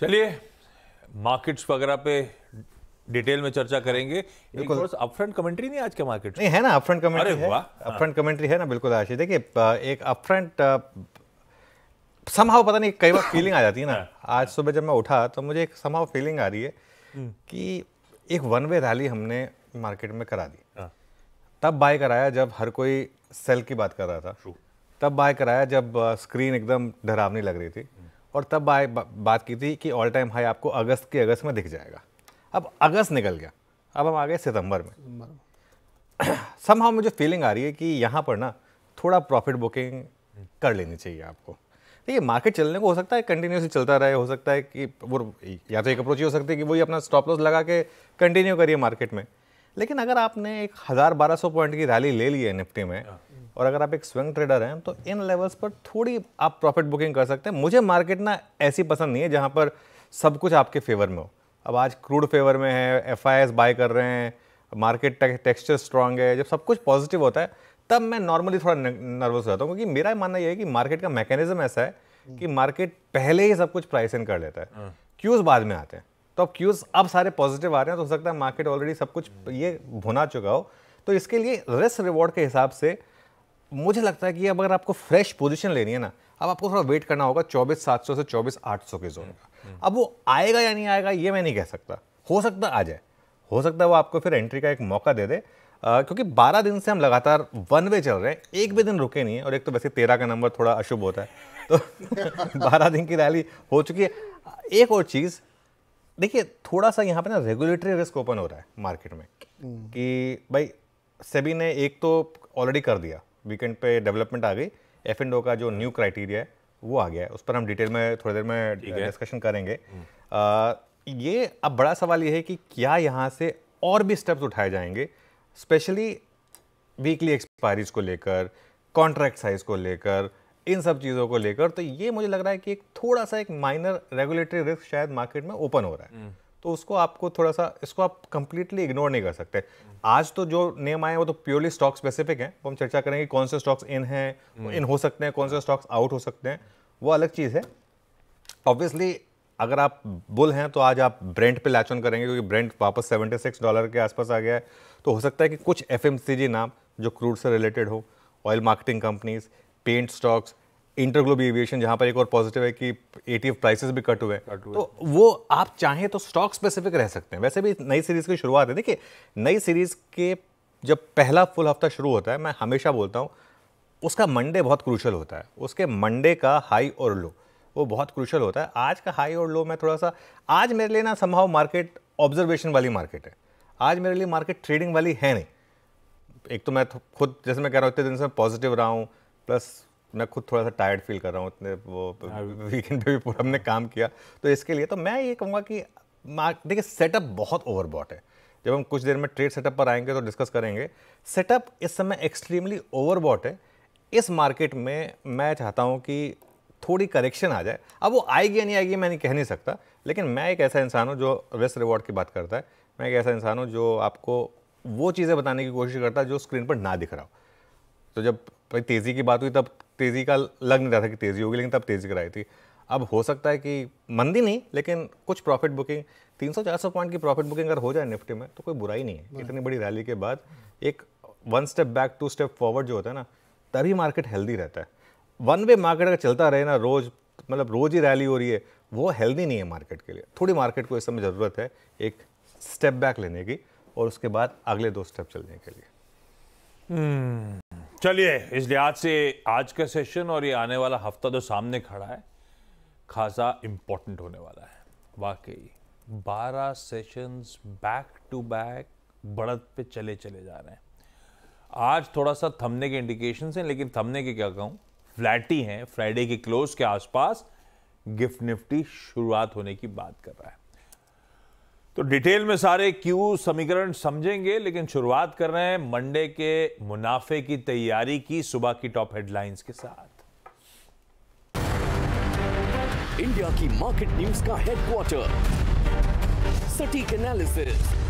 चलिए मार्केट्स वगैरह पे डिटेल में चर्चा करेंगे एक अपफ्रंट कमेंट्री नहीं आज के मार्केट नहीं है ना अपफ्रंट कमेंट्री है अपफ्रंट कमेंट्री हाँ। है ना बिल्कुल आशी देखिए एक अपफ्रंट समाव पता नहीं कई बार फीलिंग आ जाती है ना हाँ। आज सुबह जब मैं उठा तो मुझे एक समाव फीलिंग आ रही है हम्म। कि एक वन वे रैली हमने मार्केट में करा दी हाँ। तब बाय कराया जब हर कोई सेल की बात कर रहा था तब बाय कराया जब स्क्रीन एकदम डरावनी लग रही थी हम्म। और तब बा, बात की थी कि ऑल टाइम हाई आपको अगस्त के अगस्त में दिख जाएगा अब अगस्त निकल गया अब हम आ गए सितंबर में सम मुझे फीलिंग आ रही है कि यहाँ पर ना थोड़ा प्रॉफिट बुकिंग कर लेनी चाहिए आपको देखिए मार्केट चलने को हो सकता है कंटिन्यूसली चलता रहे हो सकता है कि वो या तो एक अप्रोच ही हो सकती है कि वही अपना स्टॉप लॉस लगा के कंटिन्यू करिए मार्केट में लेकिन अगर आपने एक हज़ार बारह सौ पॉइंट की रैली ले ली है निफ्टी में हाँ। और अगर आप एक स्विंग ट्रेडर हैं तो इन लेवल्स पर थोड़ी आप प्रॉफिट बुकिंग कर सकते हैं मुझे मार्केट ना ऐसी पसंद नहीं है जहाँ पर सब कुछ आपके फेवर में हो अब आज क्रूड फेवर में है एफ बाय कर रहे हैं मार्केट टेक्सचर स्ट्रांग है जब सब कुछ पॉजिटिव होता है तब मैं नॉर्मली थोड़ा नर्वस हो जाता हूँ क्योंकि मेरा मानना यह है कि मार्केट का मैकेनिज्म ऐसा है कि मार्केट पहले ही सब कुछ प्राइस इन कर लेता है क्यूज़ हाँ। बाद में आते हैं तो अब क्यूज़ अब सारे पॉजिटिव आ रहे हैं तो हो सकता है मार्केट ऑलरेडी सब कुछ ये भुना चुका हो तो इसके लिए रिस्क रिवॉर्ड के हिसाब से मुझे लगता है कि अब अगर आपको फ्रेश पोजीशन लेनी है ना अब आपको थोड़ा वेट करना होगा चौबीस सात सौ से चौबीस आठ सौ के जोन का अब वो आएगा या नहीं आएगा ये मैं नहीं कह सकता हो सकता आ जाए हो सकता है वो आपको फिर एंट्री का एक मौका दे दे आ, क्योंकि 12 दिन से हम लगातार वन वे चल रहे हैं एक भी दिन रुके नहीं है और एक तो वैसे तेरह का नंबर थोड़ा अशुभ होता है तो बारह दिन की रैली हो चुकी है एक और चीज़ देखिए थोड़ा सा यहाँ पे ना रेगुलेटरी रिस्क ओपन हो रहा है मार्केट में हम्म। कि भाई सेबी ने एक तो ऑलरेडी कर दिया वीकेंड पे डेवलपमेंट आ गई एफ एंड ओ का जो न्यू क्राइटेरिया है वो आ गया है उस पर हम डिटेल में थोड़ी देर में डिस्कशन करेंगे हम्म। आ, ये अब बड़ा सवाल ये है कि क्या यहाँ से और भी स्टेप्स उठाए जाएंगे स्पेशली वीकली एक्सपायरीज को लेकर कॉन्ट्रैक्ट साइज को लेकर इन सब चीज़ों को लेकर तो ये मुझे लग रहा है कि एक थोड़ा सा एक माइनर रेगुलेटरी रिस्क शायद मार्केट में ओपन हो रहा है हम्म। तो उसको आपको थोड़ा सा इसको आप कंप्लीटली इग्नोर नहीं कर सकते आज तो जो नेम आए वो तो प्योरली स्टॉक स्पेसिफिक हैं वो हम चर्चा करेंगे कौन से स्टॉक्स इन हैं इन हो सकते हैं कौन से स्टॉक्स आउट हो सकते हैं वो अलग चीज़ है ऑब्वियसली अगर आप बुल हैं तो आज आप ब्रेंट पे लैच ऑन करेंगे क्योंकि ब्रेंट वापस 76 डॉलर के आसपास आ गया है तो हो सकता है कि कुछ एफ नाम जो क्रूड से रिलेटेड हो oil marketing companies paint stocks InterGlobe Aviation जहाँ पर एक और पॉजिटिव है कि एटीएफ प्राइसेस भी कट हुए तो वो आप चाहें तो स्टॉक स्पेसिफिक रह सकते हैं वैसे भी नई सीरीज़ की शुरुआत है देखिए नई सीरीज़ के जब पहला फुल हफ्ता शुरू होता है मैं हमेशा बोलता हूँ उसका मंडे बहुत क्रूशल होता है उसके मंडे का हाई और लो वो बहुत क्रूशल होता है आज का हाई और लो मैं थोड़ा सा आज मेरे लिए ना संभव मार्केट ऑब्जर्वेशन वाली मार्केट है आज मेरे लिए मार्केट ट्रेडिंग वाली है नहीं एक तो मैं तो खुद जैसे मैं कह रहा हूँ इतने दिन से पॉजिटिव रहा हूँ प्लस मैं खुद थोड़ा सा टायर्ड फील कर रहा हूँ इतने वो वीकेंड हाँ। पे भी पूरा हमने काम किया तो इसके लिए तो मैं ये कहूँगा कि मार्क देखिए सेटअप बहुत ओवरबॉट है जब हम कुछ देर में ट्रेड सेटअप पर आएंगे तो डिस्कस करेंगे सेटअप इस समय एक्सट्रीमली ओवरबॉट है इस मार्केट में मैं चाहता हूँ कि थोड़ी करेक्शन आ जाए अब वो आएगी या नहीं आएगी मैं नहीं कह नहीं सकता लेकिन मैं एक ऐसा इंसान हूँ जो रिस्क रिवॉर्ड की बात करता है मैं एक ऐसा इंसान हूँ जो आपको वो चीज़ें बताने की कोशिश करता है जो स्क्रीन पर ना दिख रहा हो तो जब तेज़ी की बात हुई तब तेज़ी का लग नहीं रहा था कि तेज़ी होगी लेकिन तब तेज़ी कराई थी अब हो सकता है कि मंदी नहीं लेकिन कुछ प्रॉफिट बुकिंग 300-400 पॉइंट की प्रॉफिट बुकिंग अगर हो जाए निफ्टी में तो कोई बुराई नहीं है इतनी बड़ी रैली के बाद एक one step back two step forward जो होता है ना तभी मार्केट हेल्दी रहता है वन वे मार्केट अगर चलता रहे ना रोज़ मतलब रोज़ ही रैली हो रही है वो हेल्दी नहीं है मार्केट के लिए थोड़ी मार्केट को इस समय ज़रूरत है एक स्टेप बैक लेने की और उसके बाद अगले दो स्टेप चलने के लिए हम्म। चलिए इस लिहाज से आज का सेशन और ये आने वाला हफ्ता तो सामने खड़ा है खासा इम्पोर्टेंट होने वाला है वाकई बारह सेशंस बैक टू बैक बढ़त पे चले चले जा रहे हैं आज थोड़ा सा थमने के इंडिकेशंस हैं लेकिन थमने के क्या कहूँ फ्लैट ही हैं फ्राइडे के क्लोज के आसपास गिफ्ट निफ्टी शुरुआत होने की बात कर रहा है तो डिटेल में सारे क्यू समीकरण समझेंगे लेकिन शुरुआत कर रहे हैं मंडे के मुनाफे की तैयारी की सुबह की टॉप हेडलाइंस के साथ इंडिया की मार्केट न्यूज का हेडक्वार्टर सटीक एनालिसिस